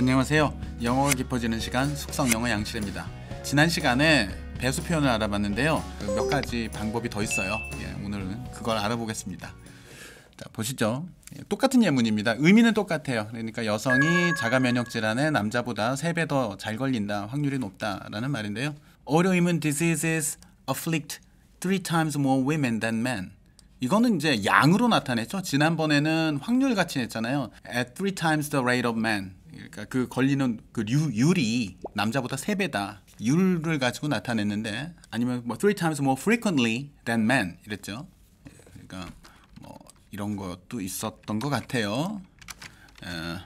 안녕하세요. 영어가 깊어지는 시간 숙성 영어 양실입니다. 지난 시간에 배수 표현을 알아봤는데요. 그 몇 가지 방법이 더 있어요. 예, 오늘은 그걸 알아보겠습니다. 자, 보시죠. 예, 똑같은 예문입니다. 의미는 똑같아요. 그러니까 여성이 자가 면역 질환에 남자보다 3배 더 잘 걸린다. 확률이 높다라는 말인데요. a u t o diseases afflict three times more women than men. 이거는 이제 양으로 나타냈죠. 지난번에는 확률 같이 냈잖아요. At three times the rate of men. 그러니까 그 걸리는 그 류, 율이 남자보다 3배다. 율을 가지고 나타냈는데 아니면 뭐 three times more frequently than men 이랬죠. 그러니까 뭐 이런 것도 있었던 것 같아요. Uh,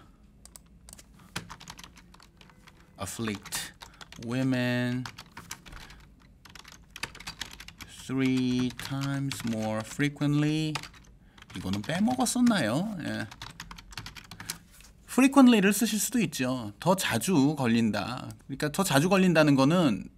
afflict women three times more frequently 이거는 빼먹었었나요? 예. frequently를 쓰실 수도 있죠. 더 자주 걸린다. 그러니까 더 자주 걸린다는 거는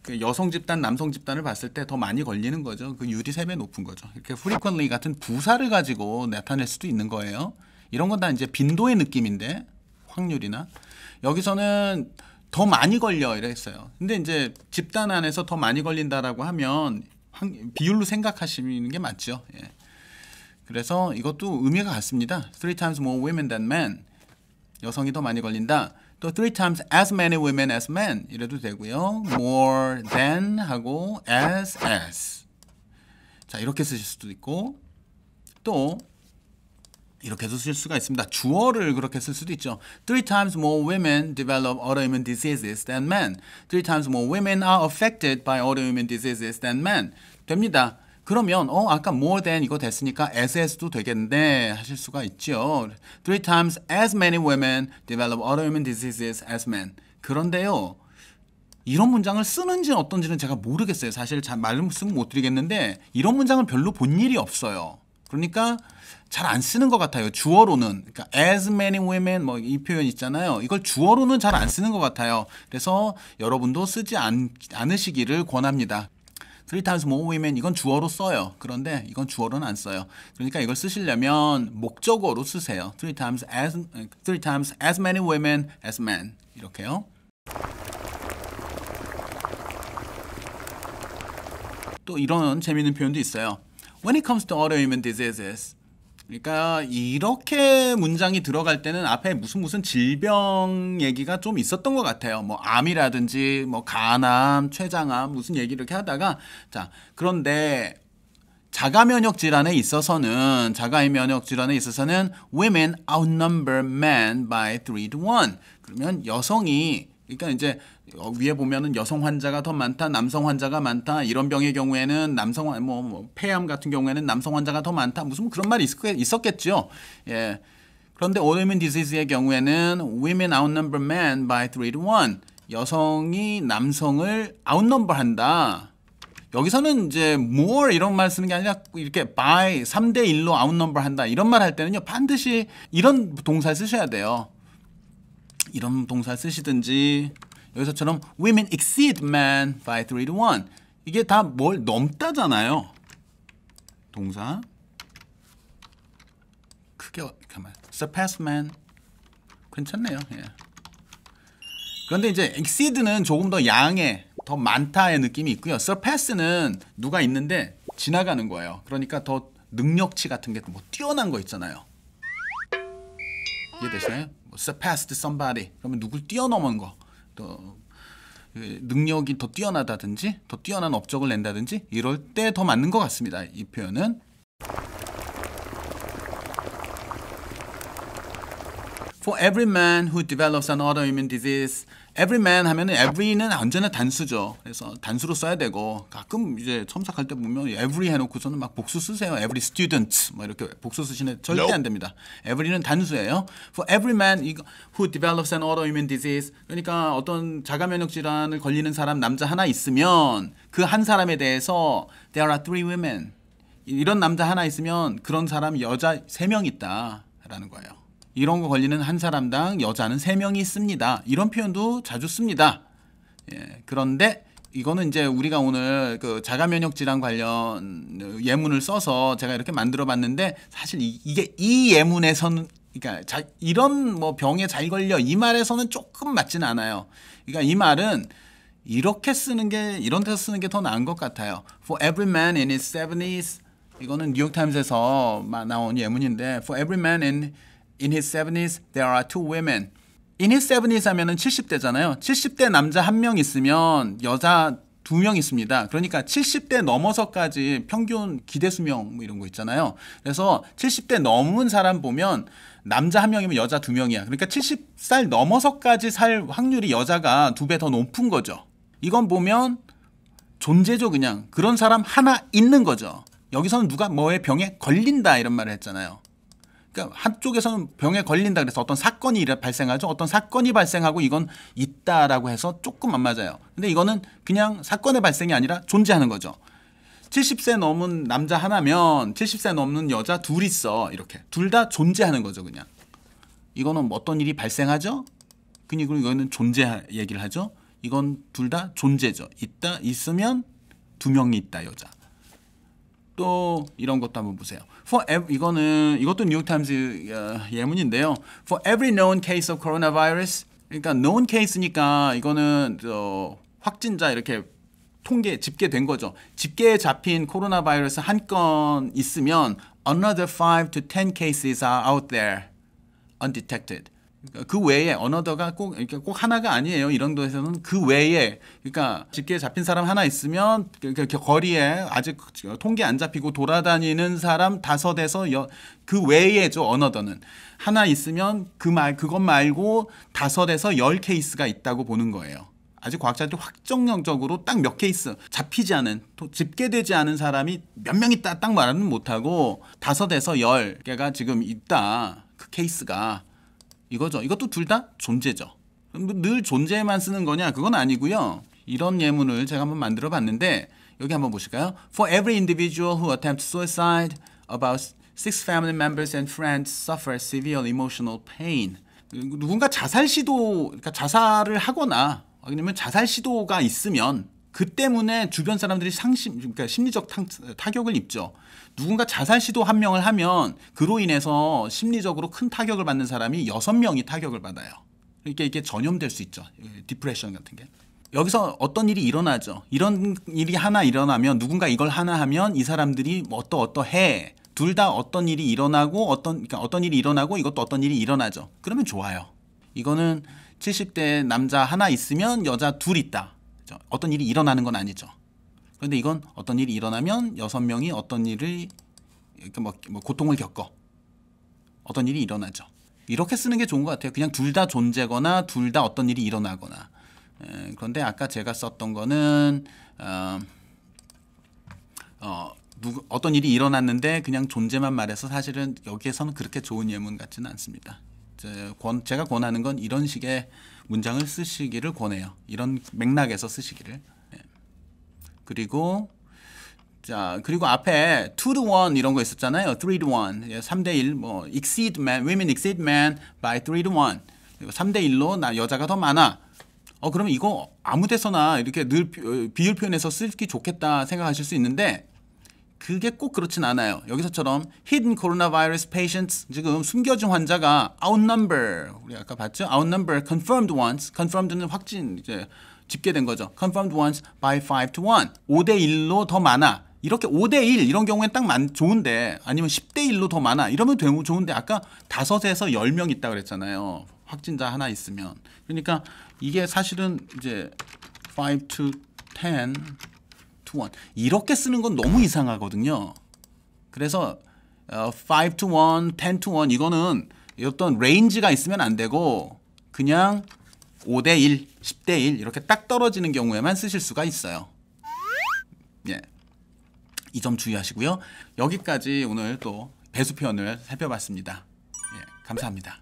그 여성 집단, 남성 집단을 봤을 때 더 많이 걸리는 거죠. 그 유리 세배 높은 거죠. 이렇게 frequently 같은 부사를 가지고 나타낼 수도 있는 거예요. 이런 건 다 이제 빈도의 느낌인데 확률이나 여기서는 더 많이 걸려 이랬어요. 근데 이제 집단 안에서 더 많이 걸린다라고 하면 비율로 생각하시는 게 맞죠. 예. 그래서 이것도 의미가 같습니다. Three times more women than men. 여성이 더 많이 걸린다. 또 three times as many women as men 이래도 되고요. more than 하고 as as. 자 이렇게 쓰실 수도 있고 또 이렇게도 쓸 수가 있습니다. 주어를 그렇게 쓸 수도 있죠. Three times more women develop autoimmune diseases than men. Three times more women are affected by autoimmune diseases than men. 됩니다. 그러면 어 아까 more than 이거 됐으니까 ass도 되겠네 하실 수가 있죠. Three times as many women develop autoimmune diseases as men. 그런데요. 이런 문장을 쓰는지 어떤지는 제가 모르겠어요. 사실 말씀못 드리겠는데 이런 문장을 별로 본 일이 없어요. 그러니까 잘 안 쓰는 것 같아요. 주어로는 그러니까 as many women 뭐 이 표현 있잖아요. 이걸 주어로는 잘 안 쓰는 것 같아요. 그래서 여러분도 쓰지 않, 않으시기를 권합니다. three times more women 이건 주어로 써요. 그런데 이건 주어로는 안 써요. 그러니까 이걸 쓰시려면 목적어로 쓰세요. three times as three times as many women as men 이렇게요. 또 이런 재미있는 표현도 있어요. When it comes to autoimmune diseases, 그러니까 이렇게 문장이 들어갈 때는 앞에 무슨 무슨 질병 얘기가 좀 있었던 것 같아요. 뭐 암이라든지 뭐 간암, 췌장암 무슨 얘기 이렇게 하다가 자 그런데 자가 면역 질환에 있어서는 자가 면역 질환에 있어서는 women outnumber men by 3 to 1. 그러면 여성이 그러니까 이제 어, 위에 보면은 여성 환자가 더 많다, 남성 환자가 많다. 이런 병의 경우에는 남성 뭐, 뭐 폐암 같은 경우에는 남성 환자가 더 많다. 무슨 그런 말이 있었겠죠. 예. 그런데 autoimmune disease의 경우에는 women outnumber men by 3 to 1. 여성이 남성을 outnumber 한다. 여기서는 이제 more 이런 말 쓰는 게 아니라 이렇게 by 3대 1로 outnumber 한다. 이런 말 할 때는요. 반드시 이런 동사를 쓰셔야 돼요. 이런 동사를 쓰시든지 여기서처럼 women exceed men by 3 to 1. 이게 다 뭘 넘다잖아요. 동사 크게 가만 surpass men 괜찮네요. 예. 그런데 이제 exceed는 조금 더 양의 더 많다의 느낌이 있고요. surpass는 누가 있는데 지나가는 거예요. 그러니까 더 능력치 같은 게 뭐 뛰어난 거 있잖아요. 이해되시나요? 뭐 surpassed somebody 그러면 누굴 뛰어넘은 거또 그 능력이 더 뛰어나다든지 더 뛰어난 업적을 낸다든지 이럴 때 더 맞는 것 같습니다. 이 표현은 For every man who develops an autoimmune disease, every man 하면은 every는 언제나 단수죠. 그래서 단수로 써야 되고 가끔 이제 첨삭할 때 보면 every 해놓고서는 막 복수 쓰세요. every student 뭐 이렇게 복수 쓰시는 절대 no. 안 됩니다. every는 단수예요. For every man who develops an autoimmune disease, 그러니까 어떤 자가 면역 질환을 걸리는 사람 남자 하나 있으면 그 한 사람에 대해서 there are three women 이런 남자 하나 있으면 그런 사람 여자 세 명 있다라는 거예요. 이런 거 걸리는 한 사람당 여자는 3명이 있습니다. 이런 표현도 자주 씁니다. 예, 그런데 이거는 이제 우리가 오늘 그 자가 면역 질환 관련 예문을 써서 제가 이렇게 만들어 봤는데 사실 이, 이게 이 예문에서는 그러니까 자, 이런 뭐 병에 잘 걸려 이 말에서는 조금 맞진 않아요. 그러니까 이 말은 이렇게 쓰는 게 이런 데서 쓰는 게 더 나은 것 같아요. For every man in his 70s 이거는 뉴욕타임스에서 나온 예문인데 For every man in In his 70s, there are two women. In his 70s 하면은 70대잖아요. 70대 남자 한 명 있으면 여자 두 명 있습니다. 그러니까 70대 넘어서까지 평균 기대 수명 뭐 이런 거 있잖아요. 그래서 70대 넘은 사람 보면 남자 한 명이면 여자 두 명이야. 그러니까 70살 넘어서까지 살 확률이 여자가 두 배 더 높은 거죠. 이건 보면 존재죠 그냥 그런 사람 하나 있는 거죠. 여기서는 누가 뭐에 병에 걸린다 이런 말을 했잖아요. 그러니까 한쪽에서는 병에 걸린다 그래서 어떤 사건이 발생하죠. 어떤 사건이 발생하고 이건 있다라고 해서 조금 안 맞아요. 근데 이거는 그냥 사건의 발생이 아니라 존재하는 거죠. 70세 넘은 남자 하나면 70세 넘는 여자 둘 있어. 이렇게. 둘 다 존재하는 거죠, 그냥. 이거는 뭐 어떤 일이 발생하죠? 그리고 이거는 존재 얘기를 하죠. 이건 둘 다 존재죠. 있다 있으면 두 명이 있다 여자. 또 이런 것도 한번 보세요. For every, 이거는 이것도 뉴욕타임즈 예문인데요. For every known case of coronavirus 그러니까 known case니까 이거는 어, 확진자 이렇게 통계 집계된 거죠. 집계에 잡힌 코로나 바이러스 한 건 있으면 another 5 to 10 cases are out there undetected. 그러니까 그 외에 언어더가 꼭 이렇게 꼭 하나가 아니에요. 이런도에서는 그 외에 그러니까 집게 잡힌 사람 하나 있으면 이렇게 거리에 아직 통계 안 잡히고 돌아다니는 사람 다섯에서 여, 그 외에죠 언어더는 하나 있으면 그 말 그것 말고 다섯에서 열 케이스가 있다고 보는 거예요. 아직 과학자들이 확정적으로 딱 몇 케이스 잡히지 않은 또 집계되지 않은 사람이 몇 명 있다 딱 말은 하 못하고 다섯에서 열 개가 지금 있다 그 케이스가 이거죠. 이것도 둘 다 존재죠. 늘 존재만 쓰는 거냐? 그건 아니고요. 이런 예문을 제가 한번 만들어 봤는데 여기 한번 보실까요? For every individual who attempts suicide, about six family members and friends suffer severe emotional pain. 누군가 자살 시도, 그러니까 자살을 하거나 아니면 자살 시도가 있으면 그 때문에 주변 사람들이 상심 그러니까 심리적 타, 격을 입죠. 누군가 자살 시도 한 명을 하면 그로 인해서 심리적으로 큰 타격을 받는 사람이 여섯 명이 타격을 받아요. 이렇니 그러니까 이게 전염될 수 있죠. 디프레션 같은 게. 여기서 어떤 일이 일어나죠. 이런 일이 하나 일어나면 누군가 이걸 하나 하면 이 사람들이 뭐 어떠 어떠해. 둘 다 어떤 일이 일어나고 어떤 그러니까 어떤 일이 일어나고 이것도 어떤 일이 일어나죠. 그러면 좋아요. 이거는 70대 남자 하나 있으면 여자 둘 있다. 어떤 일이 일어나는 건 아니죠. 그런데 이건 어떤 일이 일어나면 여섯 명이 어떤 일을 뭐, 뭐 고통을 겪어 어떤 일이 일어나죠. 이렇게 쓰는 게 좋은 것 같아요. 그냥 둘 다 존재거나 둘 다 어떤 일이 일어나거나. 에, 예, 그런데 아까 제가 썼던 거는 어, 어, 누구, 어떤 일이 일어났는데 그냥 존재만 말해서 사실은 여기에서는 그렇게 좋은 예문 같지는 않습니다. 제, 권, 제가 권하는 건 이런 식의 문장을 쓰시기를 권해요. 이런 맥락에서 쓰시기를. 예. 그리고 자, 그리고 앞에 2 to 1 이런 거 있었잖아요. 3 to 1. 3대 1. 뭐 exceed men, women exceed men by 3 to 1. 3대 1로 나 여자가 더 많아. 어 그러면 이거 아무 데서나 이렇게 늘 비율 표현해서 쓰기 좋겠다 생각하실 수 있는데 그게 꼭 그렇진 않아요. 여기서처럼 hidden coronavirus patients 지금 숨겨진 환자가 outnumber 우리 아까 봤죠? outnumber confirmed ones confirmed는 확진 이제 집계된 거죠. confirmed ones by 5 to 1 5대 1로 더 많아. 이렇게 5대 1 이런 경우엔 딱 많, 좋은데 아니면 10대 1로 더 많아. 이러면 되 좋은데 아까 다에서 10명 있다 그랬잖아요. 확진자 하나 있으면. 그러니까 이게 사실은 이제 5 to 10 to 1 이렇게 쓰는 건 너무 이상하거든요. 그래서 어, 5 to 1, 10 to 1 이거는 어떤 레인지가 있으면 안 되고 그냥 5대 1, 10대 1 이렇게 딱 떨어지는 경우에만 쓰실 수가 있어요. 예. 이 점 주의하시고요. 여기까지 오늘 또 배수 표현을 살펴봤습니다. 예, 감사합니다.